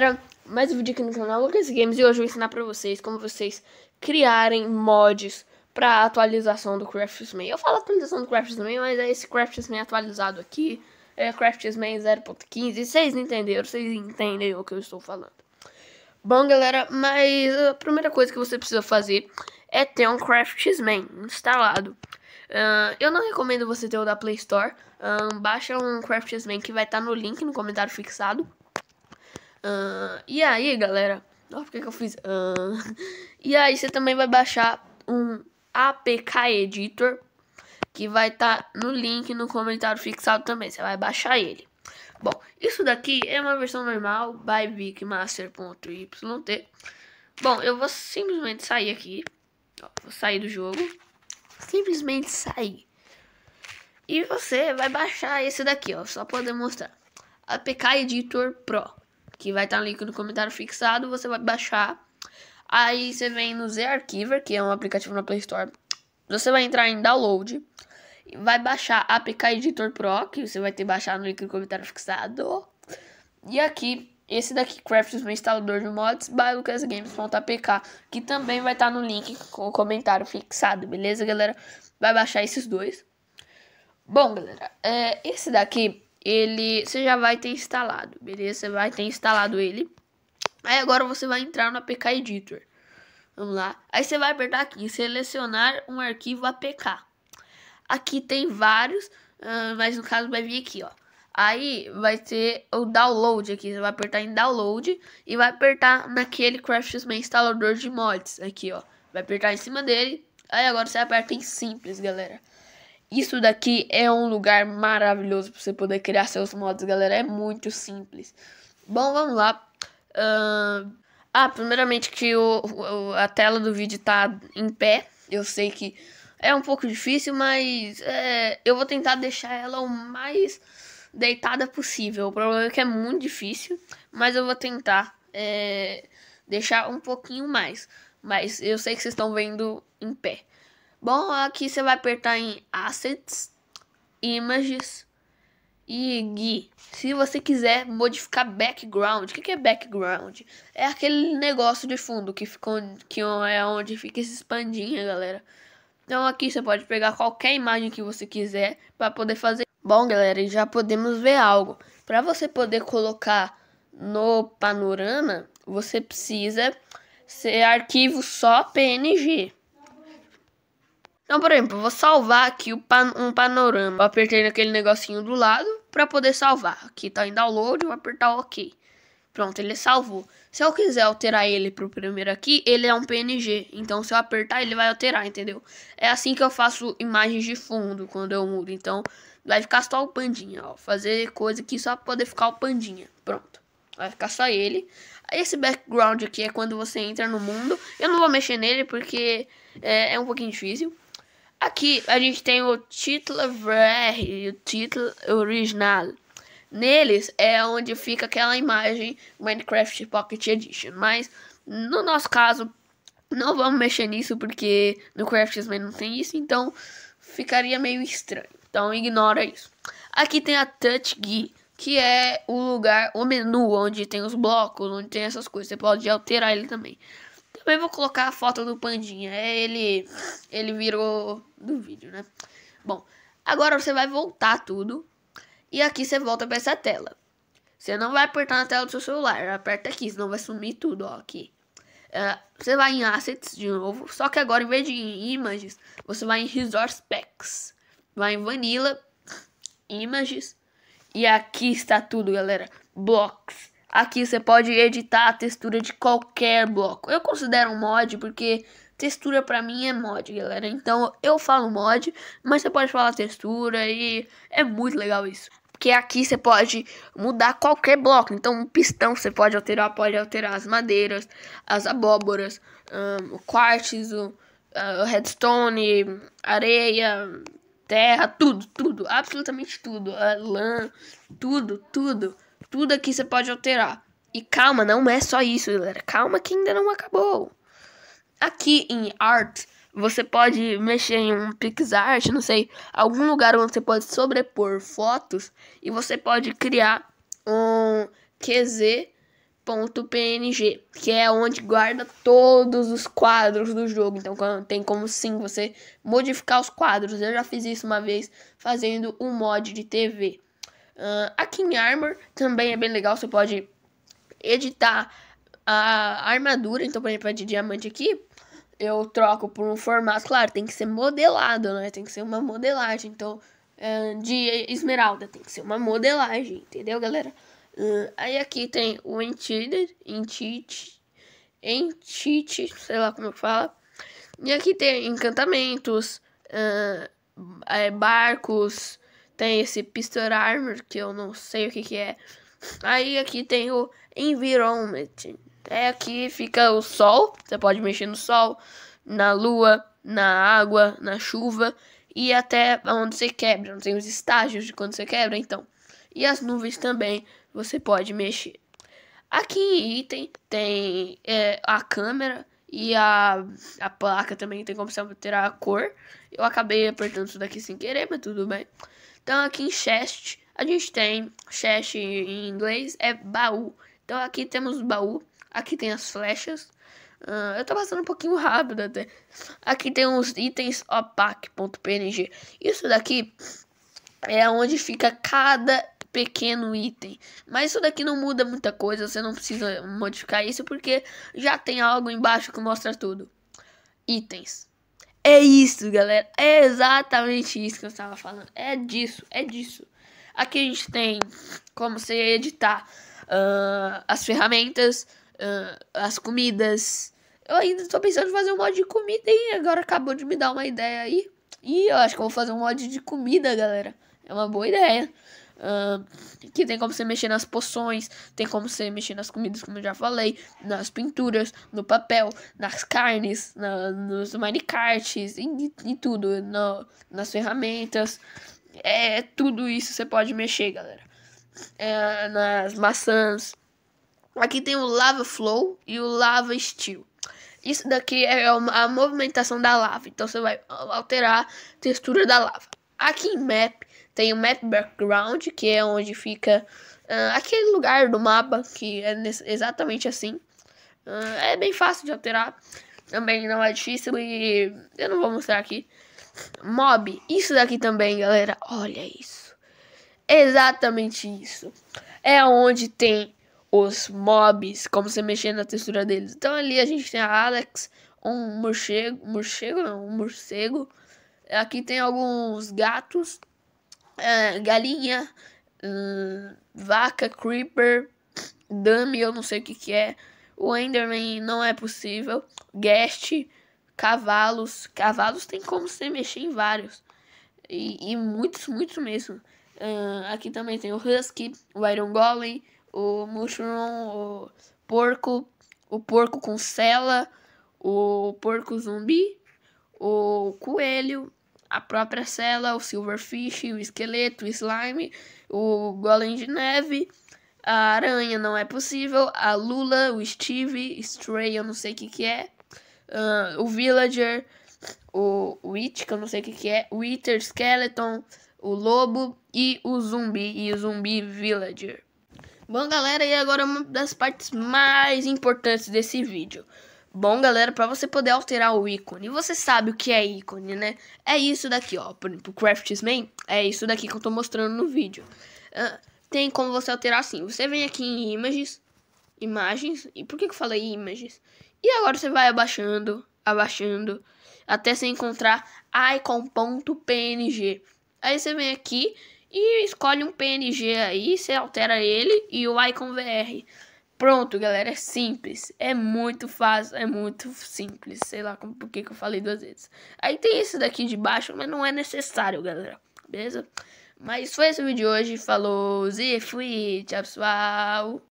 galera, mais um vídeo aqui no canal Lucas Games e hoje eu vou ensinar pra vocês como vocês criarem mods pra atualização do Craftsman. Eu falo atualização do Craftsman, mas é esse Craftsman atualizado aqui, é Craftsman 0.15, vocês entenderam, vocês entendem o que eu estou falando. Bom galera, mas a primeira coisa que você precisa fazer é ter um Craftsman instalado. Uh, eu não recomendo você ter o da Play Store, uh, baixa um Craftsman que vai estar tá no link no comentário fixado. Uh, e aí, galera? Nossa, por que, que eu fiz? Uh, e aí, você também vai baixar um APK Editor que vai estar tá no link no comentário fixado também. Você vai baixar ele. Bom, isso daqui é uma versão normal by bigmaster.yt. Bom, eu vou simplesmente sair aqui. Ó, vou sair do jogo. Simplesmente sair. E você vai baixar esse daqui, ó, só para demonstrar. APK Editor Pro que vai estar tá link no comentário fixado, você vai baixar. Aí você vem no Z Archiver, que é um aplicativo na Play Store. Você vai entrar em download, vai baixar a APK Editor Pro, que você vai ter baixado no link no comentário fixado. E aqui, esse daqui, Crafts, meu instalador de mods, by lucasgames.apk, que também vai estar tá no link com o comentário fixado, beleza, galera? Vai baixar esses dois. Bom, galera, é, esse daqui ele você já vai ter instalado, beleza? Você vai ter instalado ele. Aí agora você vai entrar no APK Editor. Vamos lá. Aí você vai apertar aqui selecionar um arquivo APK. Aqui tem vários, ah, mas no caso vai vir aqui, ó. Aí vai ter o download aqui, você vai apertar em download e vai apertar naquele CraftSman instalador de mods aqui, ó. Vai apertar em cima dele. Aí agora você aperta em simples, galera. Isso daqui é um lugar maravilhoso para você poder criar seus mods, galera. É muito simples. Bom, vamos lá. Uh... Ah, primeiramente que o, o, a tela do vídeo tá em pé. Eu sei que é um pouco difícil, mas é, eu vou tentar deixar ela o mais deitada possível. O problema é que é muito difícil, mas eu vou tentar é, deixar um pouquinho mais. Mas eu sei que vocês estão vendo em pé. Bom, aqui você vai apertar em Assets, Images e Gui. Se você quiser modificar background, o que, que é background? É aquele negócio de fundo que, ficou que é onde fica esse expandinha, galera. Então aqui você pode pegar qualquer imagem que você quiser para poder fazer. Bom, galera, já podemos ver algo. Para você poder colocar no panorama, você precisa ser arquivo só PNG. Então, por exemplo, eu vou salvar aqui pan um panorama. Eu apertei naquele negocinho do lado para poder salvar. Aqui está em download, vou apertar OK. Pronto, ele salvou. Se eu quiser alterar ele pro primeiro aqui, ele é um PNG. Então, se eu apertar, ele vai alterar, entendeu? É assim que eu faço imagens de fundo quando eu mudo. Então, vai ficar só o pandinha, ó. Fazer coisa aqui só pra poder ficar o pandinha. Pronto. Vai ficar só ele. Esse background aqui é quando você entra no mundo. Eu não vou mexer nele porque é, é um pouquinho difícil. Aqui a gente tem o título VR e o título original. Neles é onde fica aquela imagem Minecraft Pocket Edition, mas no nosso caso não vamos mexer nisso porque no Craftsman não tem isso, então ficaria meio estranho. Então ignora isso. Aqui tem a Touch Gui, que é o lugar, o menu onde tem os blocos, onde tem essas coisas. Você pode alterar ele também. Também vou colocar a foto do Pandinha. É ele. Ele virou do vídeo, né? Bom, agora você vai voltar tudo. E aqui você volta para essa tela. Você não vai apertar na tela do seu celular. Aperta aqui, senão vai sumir tudo, ó. Aqui. Uh, você vai em Assets de novo. Só que agora, em vez de em Images, você vai em Resource Packs. Vai em Vanilla. Images. E aqui está tudo, galera. Blocks. Aqui você pode editar a textura de qualquer bloco. Eu considero um mod porque textura para mim é mod, galera. Então eu falo mod, mas você pode falar textura e é muito legal isso. Porque aqui você pode mudar qualquer bloco. Então, um pistão você pode alterar, pode alterar as madeiras, as abóboras, um, o quartzo, uh, redstone, areia, terra, tudo, tudo, absolutamente tudo, uh, lã, tudo, tudo. Tudo aqui você pode alterar. E calma, não é só isso, galera. Calma que ainda não acabou. Aqui em Art, você pode mexer em um PixArt, não sei, algum lugar onde você pode sobrepor fotos e você pode criar um QZ.png, que é onde guarda todos os quadros do jogo. Então tem como sim você modificar os quadros. Eu já fiz isso uma vez fazendo um mod de TV. Uh, ah, aqui em Armor também é bem legal, você pode editar a armadura. Então, por exemplo, a de diamante aqui, eu troco por um formato, claro, tem que ser modelado, né? Tem que ser uma modelagem. Então, uh, de esmeralda tem que ser uma modelagem, entendeu, galera? Uh, aí aqui tem o Entity, Entity, Entity, sei lá como é fala. E aqui tem encantamentos, ah, é, barcos, tem esse Pistol Armor, que eu não sei o que, que é. Aí aqui tem o Environment. É aqui fica o sol. Você pode mexer no sol, na lua, na água, na chuva. E até onde você quebra. Tem os estágios de quando você quebra, então. E as nuvens também você pode mexer. Aqui em item tem é, a câmera e a, a placa também tem como você alterar a cor. Eu acabei apertando isso daqui sem querer, mas tudo bem. Então aqui em chest, a gente tem chest em inglês é baú. Então aqui temos o baú, aqui tem as flechas. Uh, eu tô passando um pouquinho rápido até. Aqui tem uns itens opac.png. Isso daqui é onde fica cada pequeno item. Mas isso daqui não muda muita coisa, você não precisa modificar isso porque já tem algo embaixo que mostra tudo. Itens. É isso, galera. É exatamente isso que eu estava falando. É disso, é disso. Aqui a gente tem como você editar uh, as ferramentas, uh, as comidas. Eu ainda estou pensando em fazer um mod de comida e agora acabou de me dar uma ideia aí. E eu acho que eu vou fazer um mod de comida, galera. É uma boa ideia. Uh, que tem como você mexer nas poções, tem como você mexer nas comidas, como eu já falei, nas pinturas, no papel, nas carnes, na, nos minecarts, em, tudo, no, nas ferramentas. É tudo isso você pode mexer, galera. É, nas maçãs. Aqui tem o Lava Flow e o Lava Steel. Isso daqui é uma, a movimentação da lava, então você vai alterar a textura da lava. Aqui em Map tem o Map Background, que é onde fica uh, aquele lugar do mapa, que é exatamente assim. Uh, é bem fácil de alterar, também não é difícil e eu não vou mostrar aqui. Mob, isso daqui também, galera, olha isso. Exatamente isso. É onde tem os mobs, como você mexer na textura deles. Então ali a gente tem a Alex, um morcego, morcego não, um morcego. Aqui tem alguns gatos ah, galinha, ah, vaca, creeper, dummy, eu não sei o que que é. O Enderman não é possível. Guest, cavalos. Cavalos tem como você mexer em vários. E, e muitos, muitos mesmo. Uh, aqui também tem o Husky, o Iron Golem, o Mushroom, o Porco, o Porco com Cela, o Porco Zumbi, o Coelho, a própria cela, o silverfish, o esqueleto, o slime, o golem de neve, a aranha não é possível, a lula, o Steve, Stray, eu não sei o que que é, uh, o villager, o witch, que eu não sei o que que é, o wither, skeleton, o lobo e o zumbi, e o zumbi villager. Bom, galera, e agora uma das partes mais importantes desse vídeo. Bom, galera, para você poder alterar o ícone, você sabe o que é ícone, né? É isso daqui, ó. Por exemplo, Craftsman é isso daqui que eu tô mostrando no vídeo. Uh, tem como você alterar assim. Você vem aqui em Images, Imagens, e por que que eu falei Images? E agora você vai abaixando, abaixando, até você encontrar icon.png. Aí você vem aqui e escolhe um PNG aí, você altera ele e o icon VR. Pronto, galera, é simples. É muito fácil, é muito simples. Sei lá como, por que eu falei duas vezes. Aí tem esse daqui de baixo, mas não é necessário, galera. Beleza? Mas foi esse o vídeo de hoje. Falou, e fui. Tchau, pessoal.